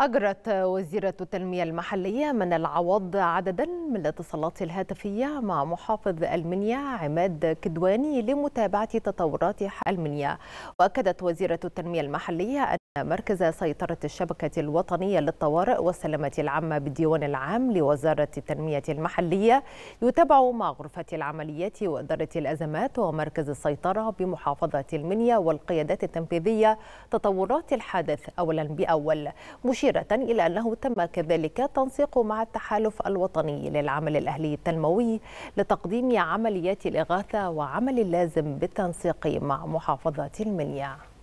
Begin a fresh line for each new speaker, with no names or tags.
أجرت وزيرة التنمية المحلية من العوض عددا من الاتصالات الهاتفية مع محافظ المنيا عماد كدواني لمتابعة تطورات المنيا وأكدت وزيرة التنمية المحلية مركز سيطرة الشبكة الوطنية للطوارئ والسلامة العامة بالديوان العام لوزارة التنمية المحلية يتابع مع غرفة العمليات وإدارة الأزمات ومركز السيطرة بمحافظة المنيا والقيادات التنفيذية تطورات الحادث أولا بأول مشيرة إلى أنه تم كذلك تنسيق مع التحالف الوطني للعمل الأهلي التنموي لتقديم عمليات الإغاثة وعمل اللازم بالتنسيق مع محافظة المنيا